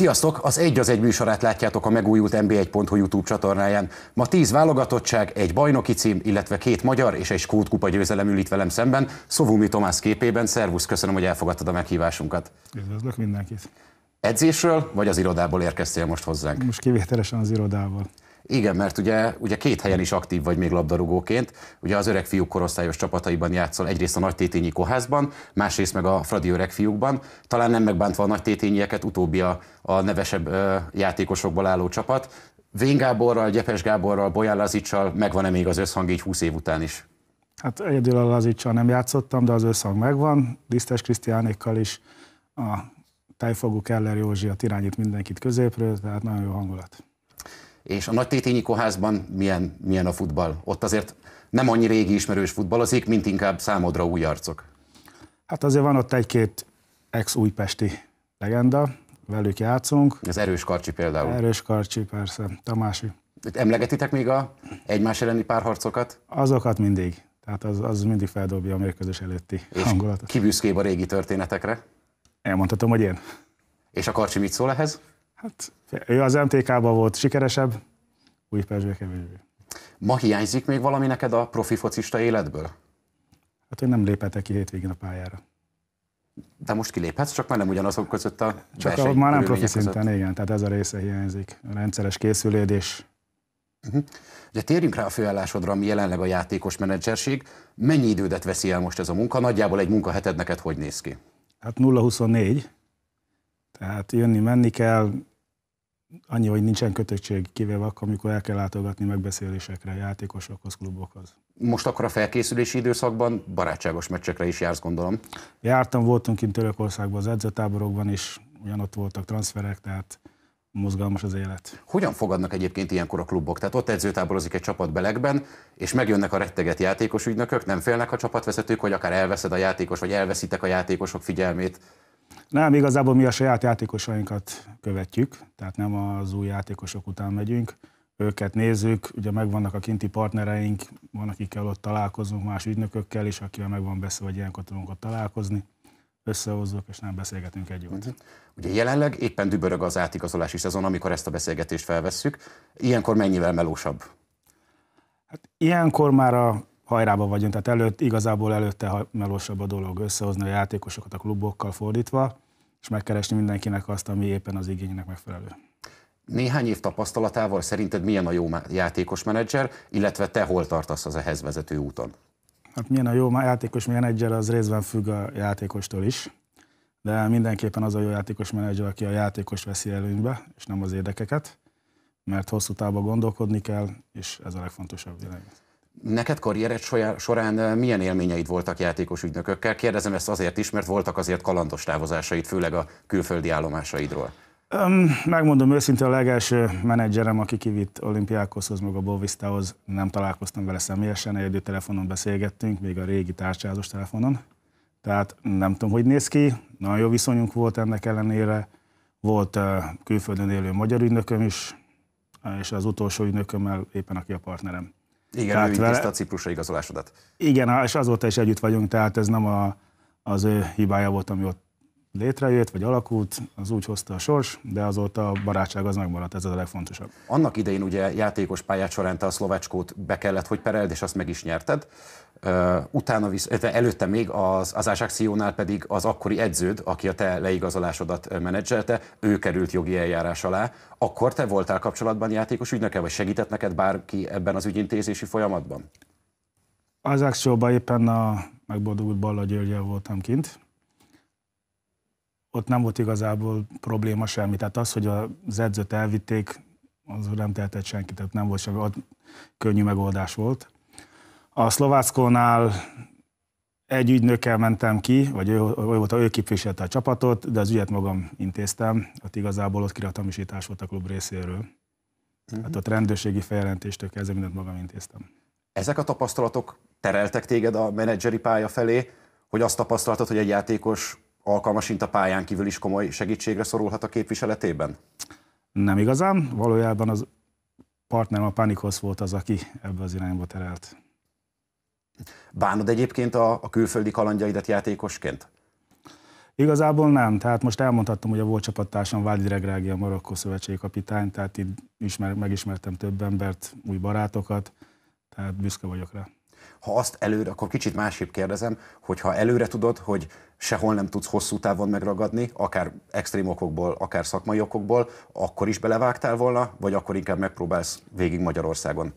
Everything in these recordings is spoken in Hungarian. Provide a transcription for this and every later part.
Sziasztok! Az Egy az Egy műsorát látjátok a megújult mb1.hu YouTube csatornáján. Ma tíz válogatottság, egy bajnoki cím, illetve két magyar és egy skótkupa győzelem ül itt velem szemben. Szovumi Tomás képében. Szervusz, köszönöm, hogy elfogadtad a meghívásunkat. Üdvözlök mindenkit! Edzésről vagy az irodából érkeztél most hozzánk? Most kivételesen az irodából. Igen, mert ugye, ugye két helyen is aktív vagy még labdarúgóként. Ugye az öreg fiúk korosztályos csapataiban játszol egyrészt a nagy tétényi koházban, másrészt meg a Fradi öreg fiúkban. Talán nem megbántva a nagy tétényieket, utóbbi a, a nevesebb ö, játékosokból álló csapat. Vén Gáborral, Gyepes Gáborral, Bolyán Lazicsal megvan-e még az összhang így 20 év után is? Hát egyedül a Lazicsal nem játszottam, de az összhang megvan. Disztes Krisztiánékkal is a tejfogú Keller Józsi, a irányít mindenkit középről, tehát nagyon jó hangulat. És a Nagy Tétényi Koházban milyen, milyen a futball? Ott azért nem annyi régi ismerős futballozik, mint inkább számodra új arcok. Hát azért van ott egy-két ex-újpesti legenda, velük játszunk. Ez Erős Karcsi például. Erős Karcsi, persze, Tamási. Emlegetitek még a egymás elleni párharcokat? Azokat mindig. Tehát az, az mindig feldobja a mérkőzés előtti És hangulatot. Kibüszkébb a régi történetekre? Elmondhatom, hogy én. És a Karcsi mit szól ehhez? Hát ő az MTK-ban volt sikeresebb, Újpestben kevésbé. Ma hiányzik még valami neked a profi focista életből? Hát, hogy nem léphetek ki hétvégén a pályára. De most kiléphetsz, csak már nem ugyanazok között a Csak a, már nem profi szinten, között. igen, tehát ez a része hiányzik. A rendszeres készülédés. Uh-huh. Mhm. Ugye térjünk rá a főállásodra, ami jelenleg a játékos menedzserség. Mennyi idődet veszi el most ez a munka? Nagyjából egy munkaheted neked hát hogy néz ki? Hát 0-24, tehát jönni-menni kell, annyi, hogy nincsen kötöttség, kivéve akkor, amikor el kell látogatni megbeszélésekre, játékosokhoz, klubokhoz. Most akkor a felkészülési időszakban barátságos meccsekre is jársz, gondolom. Jártam, voltunk kint Törökországban az edzőtáborokban is, ugyanott voltak transferek, tehát mozgalmas az élet. Hogyan fogadnak egyébként ilyenkor a klubok? Tehát ott edzőtáborozik egy csapat belegben, és megjönnek a retteget játékos ügynökök, nem félnek a csapatvezetők, hogy akár elveszed a játékos, vagy elveszitek a játékosok figyelmét? Nem, igazából mi a saját játékosainkat követjük, tehát nem az új játékosok után megyünk. Őket nézzük, ugye megvannak a kinti partnereink, van akikkel ott találkozunk, más ügynökökkel is, akivel megvan beszélve, hogy ilyenkor tudunk ott találkozni összehozzuk, és nem beszélgetünk egy jót. Mhm. Ugye jelenleg éppen dübörög az átigazolási szezon, amikor ezt a beszélgetést felvesszük. Ilyenkor mennyivel melósabb? Hát ilyenkor már a hajrába vagyunk, tehát előtt, igazából előtte melósabb a dolog összehozni a játékosokat a klubokkal fordítva, és megkeresni mindenkinek azt, ami éppen az igénynek megfelelő. Néhány év tapasztalatával szerinted milyen a jó játékos menedzser, illetve te hol tartasz az ehhez vezető úton? Hát milyen a jó játékos menedzser, az részben függ a játékostól is, de mindenképpen az a jó játékos menedzser, aki a játékos veszi előnybe, és nem az érdekeket, mert hosszú távon gondolkodni kell, és ez a legfontosabb világ. Neked karriered során eh, milyen élményeid voltak játékos ügynökökkel? Kérdezem ezt azért is, mert voltak azért kalandos távozásaid, főleg a külföldi állomásaidról. Megmondom őszintén, a legelső menedzserem, aki kivitt olimpiákhoz, meg a Bovistahoz, nem találkoztam vele személyesen, egyedül telefonon beszélgettünk, még a régi tárcsázós telefonon. Tehát nem tudom, hogy néz ki, nagyon jó viszonyunk volt ennek ellenére. Volt eh, külföldön élő magyar ügynököm is, és az utolsó ügynökömmel éppen aki a partnerem. Igen, tehát ő vele. a ciprusra igazolásodat. Igen, és azóta is együtt vagyunk, tehát ez nem a, az ő hibája volt, ami ott létrejött, vagy alakult, az úgy hozta a sors, de azóta a barátság az megmaradt, ez az a legfontosabb. Annak idején ugye játékos pályát során te a szlovácskót be kellett, hogy pereld, és azt meg is nyerted. utána visz, előtte még az, az Ajaxiónál pedig az akkori edződ, aki a te leigazolásodat menedzselte, ő került jogi eljárás alá. Akkor te voltál kapcsolatban játékos ügynöke, vagy segített neked bárki ebben az ügyintézési folyamatban? Az Ajaxióban éppen a megboldogult Balla Györgyel voltam kint, ott nem volt igazából probléma semmi. Tehát az, hogy az edzőt elvitték, az nem tehetett senki, tehát nem volt semmi, ott könnyű megoldás volt. A Szlováckónál egy ügynökkel mentem ki, vagy ő, ő volt, ő képviselte a csapatot, de az ügyet magam intéztem, ott igazából ott kiratamisítás volt a klub részéről. Uh-huh. Hát ott rendőrségi feljelentéstől kezdve mindent magam intéztem. Ezek a tapasztalatok tereltek téged a menedzseri pálya felé, hogy azt tapasztaltad, hogy egy játékos alkalmasint a pályán kívül is komoly segítségre szorulhat a képviseletében? Nem igazán. Valójában az partnerem a Panikos volt az, aki ebbe az irányba terelt. Bánod egyébként a, a külföldi kalandjaidat játékosként? Igazából nem. Tehát most elmondhattam, hogy a volt csapattársam Vádi Regrági a Marokkó szövetségi kapitány, tehát itt ismer, megismertem több embert, új barátokat, tehát büszke vagyok rá. Ha azt előre, akkor kicsit másképp kérdezem, hogy ha előre tudod, hogy sehol nem tudsz hosszú távon megragadni, akár extrém okokból, akár szakmai okokból, akkor is belevágtál volna, vagy akkor inkább megpróbálsz végig Magyarországon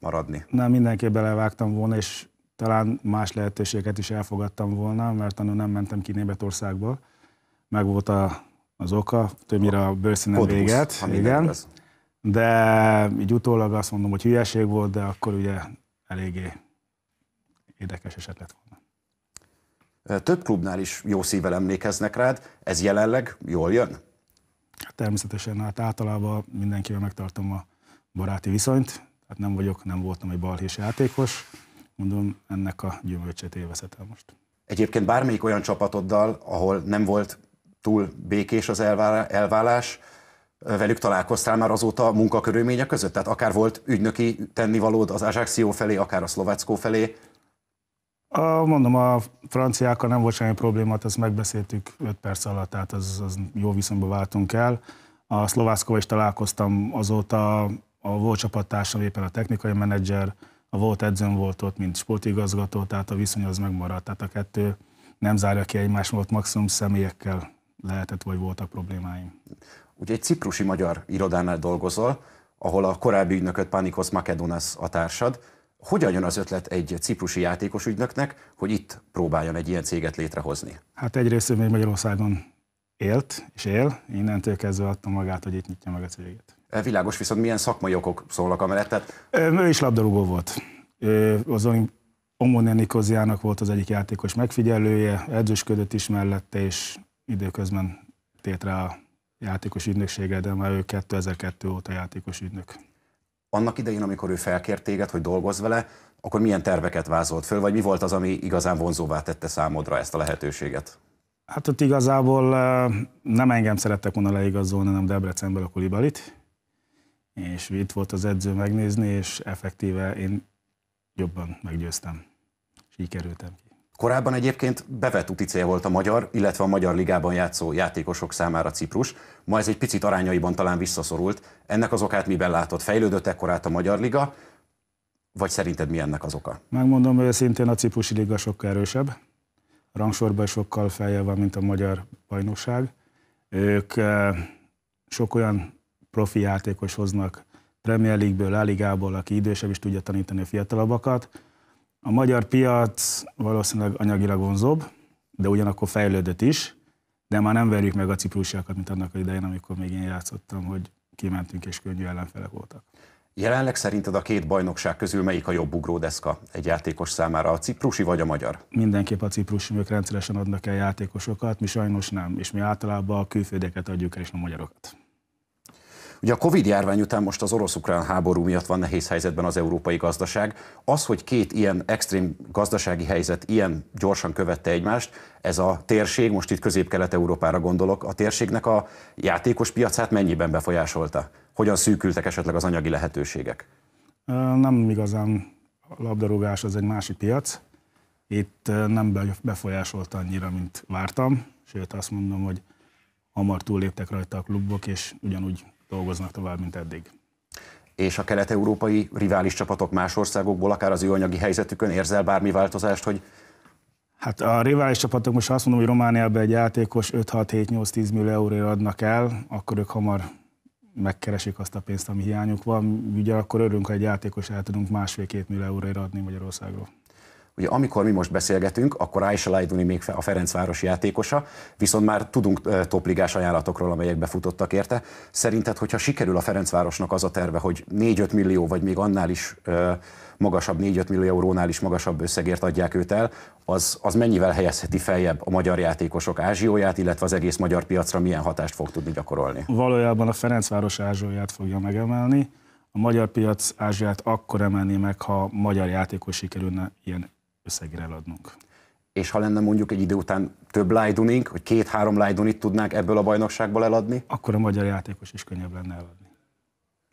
maradni? Nem, mindenképp belevágtam volna, és talán más lehetőséget is elfogadtam volna, mert annól nem mentem ki Németországba. Meg volt a, az oka, többnyire a bőrszínen véget. Igen. De így utólag azt mondom, hogy hülyeség volt, de akkor ugye eléggé érdekes eset lett volna. Több klubnál is jó szívvel emlékeznek rád, ez jelenleg jól jön? Hát természetesen, hát általában mindenkivel megtartom a baráti viszonyt, tehát nem vagyok, nem voltam egy balhés játékos, mondom, ennek a gyümölcsét élvezhet el most. Egyébként bármelyik olyan csapatoddal, ahol nem volt túl békés az elvállás, velük találkoztál már azóta a munkakörülmények között? Tehát akár volt ügynöki tennivalód az Ajaxió felé, akár a Szlováckó felé, a, mondom, a franciákkal nem volt semmi probléma, hát Ezt megbeszéltük 5 perc alatt, tehát az, az jó viszonyban váltunk el. A Szlovászkóval is találkoztam azóta, a volt csapattársam éppen a technikai menedzser, a volt edzőm volt ott, mint sportigazgató, tehát a viszony az megmaradt. Tehát a kettő nem zárja ki egymást, volt maximum személyekkel lehetett, vagy voltak problémáim. Ugye egy ciprusi magyar irodánál dolgozol, ahol a korábbi ügynököt Panikos Makedonas a társad, hogyan jön az ötlet egy ciprusi játékos ügynöknek, hogy itt próbáljon egy ilyen céget létrehozni? Hát egyrészt ő még Magyarországon élt és él, innentől kezdve adta magát, hogy itt nyitja meg a cégét. E, világos, viszont milyen szakmai okok szólnak a mellett? Tehát... Ő is labdarúgó volt. Ő az Omonen Nikoziának volt az egyik játékos megfigyelője, edzősködött is mellette, és időközben tért rá a játékos ügynökséget, de már ő 2002 óta játékos ügynök annak idején, amikor ő felkért téged, hogy dolgozz vele, akkor milyen terveket vázolt föl, vagy mi volt az, ami igazán vonzóvá tette számodra ezt a lehetőséget? Hát ott igazából nem engem szerettek volna leigazolni, hanem Debrecenből a Kulibalit, és itt volt az edző megnézni, és effektíve én jobban meggyőztem, és így kerültem ki. Korábban egyébként bevett uticél volt a magyar, illetve a magyar ligában játszó játékosok számára Ciprus, ma ez egy picit arányaiban talán visszaszorult. Ennek az okát miben látott? Fejlődött ekkorát a magyar liga, vagy szerinted mi ennek az oka? Megmondom őszintén, a ciprusi liga sokkal erősebb, a rangsorban sokkal feljebb van, mint a magyar bajnokság. Ők eh, sok olyan profi játékos hoznak Premier League-ből, Ligából, aki idősebb is tudja tanítani a fiatalabbakat. A magyar piac valószínűleg anyagilag vonzóbb, de ugyanakkor fejlődött is, de már nem verjük meg a ciprusiakat, mint annak a idején, amikor még én játszottam, hogy kimentünk és könnyű ellenfelek voltak. Jelenleg szerinted a két bajnokság közül melyik a jobb ugródeszka egy játékos számára, a ciprusi vagy a magyar? Mindenképp a ciprusi, ők rendszeresen adnak el játékosokat, mi sajnos nem, és mi általában a külföldeket adjuk el, és a magyarokat. Ugye a Covid-járvány után most az orosz-ukrán háború miatt van nehéz helyzetben az európai gazdaság. Az, hogy két ilyen extrém gazdasági helyzet ilyen gyorsan követte egymást, ez a térség, most itt közép-kelet-európára gondolok, a térségnek a játékos piacát mennyiben befolyásolta? Hogyan szűkültek esetleg az anyagi lehetőségek? Nem igazán labdarúgás, az egy másik piac. Itt nem befolyásolta annyira, mint vártam, sőt azt mondom, hogy hamar túlléptek rajta a klubok, és ugyanúgy dolgoznak tovább, mint eddig. És a kelet-európai rivális csapatok más országokból, akár az ő anyagi helyzetükön érzel bármi változást, hogy Hát a rivális csapatok most azt mondom, hogy Romániában egy játékos 5-6-7-8-10 millió euróért adnak el, akkor ők hamar megkeresik azt a pénzt, ami hiányuk van. Ugye akkor örülünk, ha egy játékos el tudunk másfél-két millió euróért adni Magyarországról. Ugye amikor mi most beszélgetünk, akkor Aisha Lajduni még a Ferencváros játékosa, viszont már tudunk topligás ajánlatokról, amelyek befutottak érte. Szerinted, hogyha sikerül a Ferencvárosnak az a terve, hogy 4-5 millió, vagy még annál is magasabb, 4-5 millió eurónál is magasabb összegért adják őt el, az, az mennyivel helyezheti feljebb a magyar játékosok ázsióját, illetve az egész magyar piacra milyen hatást fog tudni gyakorolni? Valójában a Ferencváros ázsióját fogja megemelni, a magyar piac ázsiát akkor emelni meg, ha magyar játékos sikerülne ilyen összegre eladnunk. És ha lenne mondjuk egy idő után több lájdunink, hogy két-három lájdunit tudnánk ebből a bajnokságból eladni? Akkor a magyar játékos is könnyebb lenne eladni.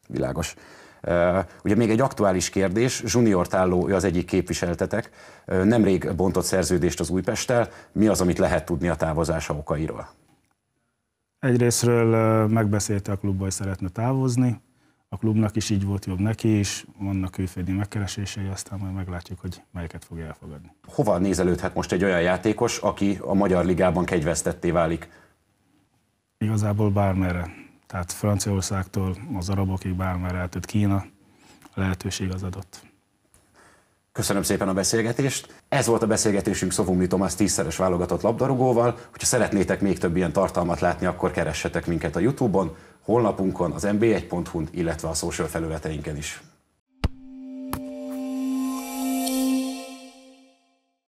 Világos. Uh, ugye még egy aktuális kérdés, Junior Tálló, ő az egyik képviseltetek, uh, nemrég bontott szerződést az Újpesttel, mi az, amit lehet tudni a távozása okairól? Egyrésztről megbeszélte a klubba, hogy szeretne távozni, a klubnak is így volt jobb neki, és vannak külföldi megkeresései, aztán majd meglátjuk, hogy melyeket fogja elfogadni. Hova nézelődhet most egy olyan játékos, aki a Magyar Ligában kegyvesztetté válik? Igazából bármerre. Tehát Franciaországtól az arabokig bármerre, tehát Kína lehetőség az adott. Köszönöm szépen a beszélgetést. Ez volt a beszélgetésünk Szovumli Tomás tízszeres válogatott labdarúgóval. Hogyha szeretnétek még több ilyen tartalmat látni, akkor keressetek minket a Youtube-on, honlapunkon, az mb1.hu-n, illetve a social felületeinken is.